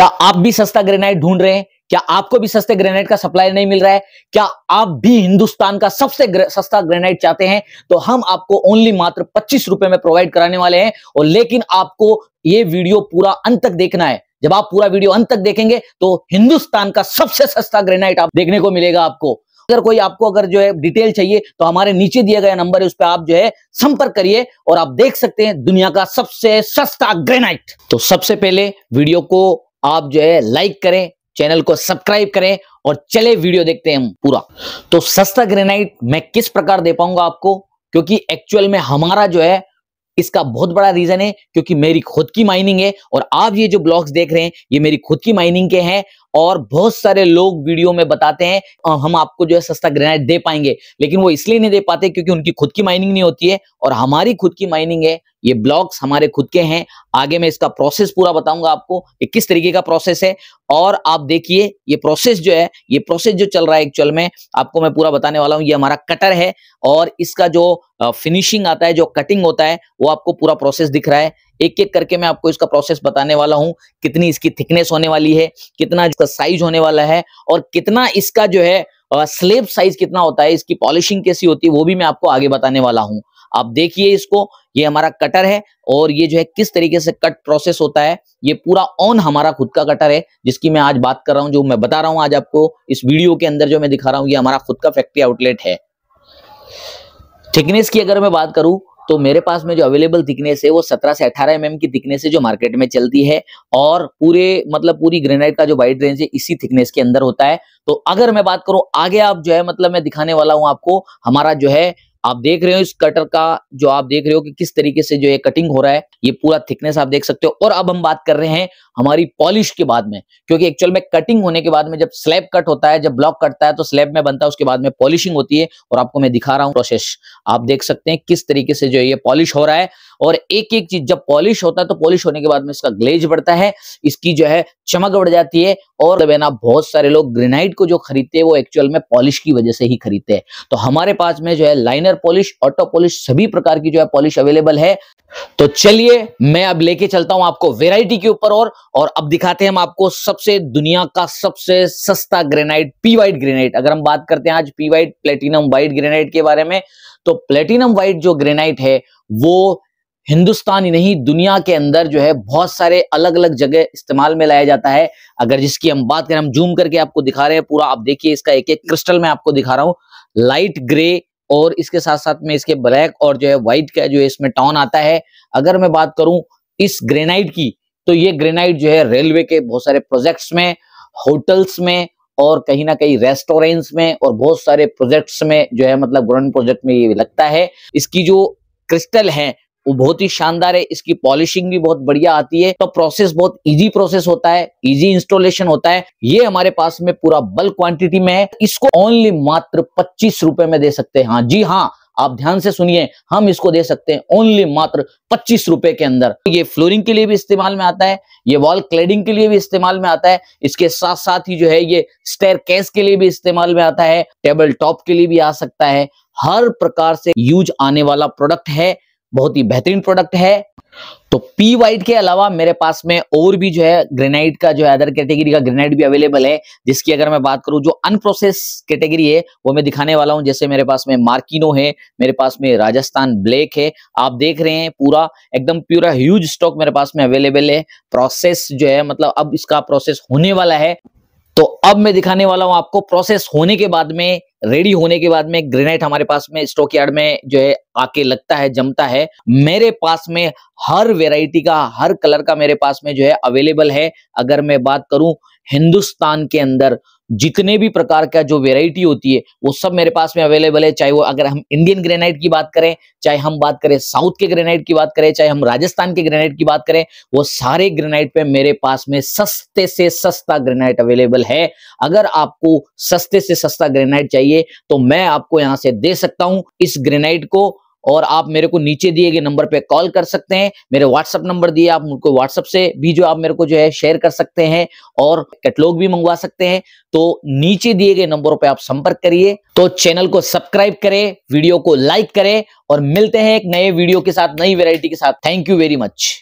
क्या आप भी सस्ता ग्रेनाइट ढूंढ रहे हैं क्या आपको भी सस्ते ग्रेनाइट का सप्लाई नहीं मिल रहा है क्या आप भी हिंदुस्तान का सबसे ग्रे, सस्ता ग्रेनाइट चाहते हैं तो हम आपको ओनली मात्र पच्चीस रुपए में प्रोवाइड कराने वाले हैं और लेकिन आपको ये वीडियो पूरा अंत तक देखना है जब आप पूरा वीडियो अंत तक देखेंगे तो हिंदुस्तान का सबसे सस्ता ग्रेनाइट आप देखने को मिलेगा आपको अगर कोई आपको अगर जो है डिटेल चाहिए तो हमारे नीचे दिया गया नंबर है उस पर आप जो है संपर्क करिए और आप देख सकते हैं दुनिया का सबसे सस्ता ग्रेनाइट तो सबसे पहले वीडियो को आप जो है लाइक करें चैनल को सब्सक्राइब करें और चले वीडियो देखते हैं हम पूरा तो सस्ता ग्रेनाइट मैं किस प्रकार दे पाऊंगा आपको क्योंकि एक्चुअल में हमारा जो है इसका बहुत बड़ा रीजन है क्योंकि मेरी खुद की माइनिंग है और आप ये जो ब्लॉग्स देख रहे हैं ये मेरी खुद की माइनिंग के हैं और बहुत सारे लोग वीडियो में बताते हैं हम आपको जो है सस्ता ग्रेनाइट दे पाएंगे लेकिन वो इसलिए नहीं दे पाते क्योंकि उनकी खुद की माइनिंग नहीं होती है और हमारी खुद की माइनिंग है ये ब्लॉक्स हमारे खुद के हैं आगे मैं इसका प्रोसेस पूरा बताऊंगा आपको कि किस तरीके का प्रोसेस है और आप देखिए ये प्रोसेस जो है ये प्रोसेस जो चल रहा है एक्चुअल में आपको मैं पूरा बताने वाला हूँ ये हमारा कटर है और इसका जो फिनिशिंग आता है जो कटिंग होता है वो आपको पूरा प्रोसेस दिख रहा है एक एक करके मैं आपको इसका प्रोसेस बताने वाला हूँ कितनी इसकी थिकनेस होने वाली है कितना इसका साइज होने वाला है और कितना इसका जो है स्लेब साइज कितना होता है इसकी पॉलिशिंग कैसी होती है वो भी मैं आपको आगे बताने वाला हूँ आप देखिए इसको ये हमारा कटर है और ये जो है किस तरीके से कट प्रोसेस होता है ये पूरा ऑन हमारा खुद का कटर है जिसकी मैं आज बात कर रहा हूँ जो मैं बता रहा हूँ आज आपको इस वीडियो के अंदर जो मैं दिखा रहा हूँ ये हमारा खुद का फैक्ट्री आउटलेट है थिकनेस की अगर मैं बात करूं तो मेरे पास में जो अवेलेबल थिकनेस है वो 17 से 18 एम mm की थिकनेस है जो मार्केट में चलती है और पूरे मतलब पूरी ग्रेनाइट का जो वाइट रेंज है इसी थिकनेस के अंदर होता है तो अगर मैं बात करूं आगे आप जो है मतलब मैं दिखाने वाला हूं आपको हमारा जो है आप देख रहे हो इस कटर का जो आप देख रहे हो कि किस तरीके से जो ये कटिंग हो रहा है ये पूरा थिकनेस आप देख सकते हो और अब हम बात कर रहे हैं हमारी पॉलिश के बाद में क्योंकि एक्चुअल में कटिंग होने के बाद में जब स्लैब कट होता है जब ब्लॉक कटता है तो स्लैब में बनता है उसके बाद में पॉलिशिंग होती है और आपको मैं दिखा रहा हूँ प्रोसेस आप देख सकते हैं किस तरीके से जो ये पॉलिश हो रहा है और एक एक चीज जब पॉलिश होता है तो पॉलिश होने के बाद में इसका ग्लेज बढ़ता है इसकी जो है चमक बढ़ जाती है और ना बहुत सारे लोग ग्रेनाइट को जो खरीदते हैं वो एक्चुअल में पॉलिश की वजह से ही खरीदते हैं तो हमारे पास में जो है लाइनर पॉलिश ऑटो पॉलिश सभी प्रकार की जो है पॉलिश अवेलेबल है तो चलिए मैं अब लेके चलता हूं आपको वेराइटी के ऊपर और और अब दिखाते हैं हम आपको सबसे दुनिया का सबसे सस्ता ग्रेनाइट पी वाइट ग्रेनाइट अगर हम बात करते हैं आज P white platinum white granite के बारे में तो प्लेटिनम वाइट जो ग्रेनाइट है वो हिंदुस्तान ही नहीं दुनिया के अंदर जो है बहुत सारे अलग अलग जगह इस्तेमाल में लाया जाता है अगर जिसकी हम बात करें हम जूम करके आपको दिखा रहे हैं पूरा आप देखिए इसका एक एक क्रिस्टल में आपको दिखा रहा हूं लाइट ग्रे और इसके साथ साथ में इसके ब्लैक और जो है व्हाइट का जो है इसमें टॉन आता है अगर मैं बात करूं इस ग्रेनाइट की तो ये ग्रेनाइट जो है रेलवे के बहुत सारे प्रोजेक्ट्स में होटल्स में और कहीं ना कहीं रेस्टोरेंट्स में और बहुत सारे प्रोजेक्ट्स में जो है मतलब गवर्नमेंट प्रोजेक्ट में ये लगता है इसकी जो क्रिस्टल है वो बहुत ही शानदार है इसकी पॉलिशिंग भी बहुत बढ़िया आती है तो प्रोसेस बहुत इजी प्रोसेस होता है इजी इंस्टॉलेशन होता है ये हमारे पास में पूरा बल्क क्वांटिटी में है इसको ओनली मात्र पच्चीस रुपए में दे सकते हैं हाँ जी हाँ आप ध्यान से सुनिए हम इसको दे सकते हैं ओनली मात्र पच्चीस रुपए के अंदर ये फ्लोरिंग के लिए भी इस्तेमाल में आता है ये वॉल क्लेडिंग के लिए भी इस्तेमाल में आता है इसके साथ साथ ही जो है ये स्टेर केस के लिए भी इस्तेमाल में आता है टेबल टॉप के लिए भी आ सकता है हर प्रकार से यूज आने वाला प्रोडक्ट है बहुत ही बेहतरीन प्रोडक्ट है तो पी वाइट के अलावा मेरे पास में और भी जो है ग्रेनाइट का जो है अदर कैटेगरी का ग्रेनाइट भी अवेलेबल है जिसकी अगर मैं बात करूं जो अनप्रोसेस कैटेगरी है वो मैं दिखाने वाला हूं जैसे मेरे पास में मार्किनो है मेरे पास में राजस्थान ब्लैक है आप देख रहे हैं पूरा एकदम पूरा ह्यूज स्टॉक मेरे पास में अवेलेबल है प्रोसेस जो है मतलब अब इसका प्रोसेस होने वाला है तो अब मैं दिखाने वाला हूं आपको प्रोसेस होने के बाद में रेडी होने के बाद में ग्रेनाइट हमारे पास में स्टॉक यार्ड में जो है आके लगता है जमता है मेरे पास में हर वेराइटी का हर कलर का मेरे पास में जो है अवेलेबल है अगर मैं बात करूं हिंदुस्तान के अंदर जितने भी प्रकार का जो वेराइटी होती है वो सब मेरे पास में अवेलेबल है चाहे वो अगर हम इंडियन ग्रेनाइट की बात करें चाहे हम बात करें साउथ के ग्रेनाइट की बात करें चाहे हम राजस्थान के ग्रेनाइट की बात करें वो सारे ग्रेनाइट पे मेरे पास में सस्ते से सस्ता ग्रेनाइट अवेलेबल है अगर आपको सस्ते से सस्ता ग्रेनाइट चाहिए तो मैं आपको यहां से दे सकता हूं इस ग्रेनाइट को और आप मेरे को नीचे दिए गए नंबर पे कॉल कर सकते हैं मेरे व्हाट्सअप नंबर दिए आप उनको व्हाट्सअप से भी जो आप मेरे को जो है शेयर कर सकते हैं और कैटलॉग भी मंगवा सकते हैं तो नीचे दिए गए नंबरों पे आप संपर्क करिए तो चैनल को सब्सक्राइब करें वीडियो को लाइक करें और मिलते हैं एक नए वीडियो के साथ नई वेरायटी के साथ थैंक यू वेरी मच